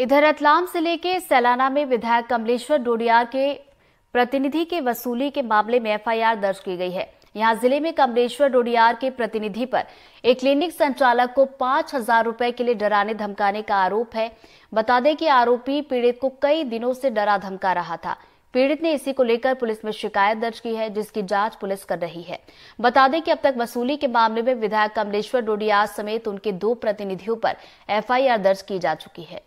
इधर रतलाम जिले के सैलाना में विधायक कमलेश्वर डोडियार के प्रतिनिधि के वसूली के मामले में एफआईआर दर्ज की गई है यहां जिले में कमलेश्वर डोडियार के प्रतिनिधि पर एक क्लिनिक संचालक को पांच हजार रूपए के लिए डराने धमकाने का आरोप है बता दें कि आरोपी पीड़ित को कई दिनों से डरा धमका रहा था पीड़ित ने इसी को लेकर पुलिस में शिकायत दर्ज की है जिसकी जांच पुलिस कर रही है बता दें कि अब तक वसूली के मामले में विधायक कमलेश्वर डोडियार समेत उनके दो प्रतिनिधियों पर एफआईआर दर्ज की जा चुकी है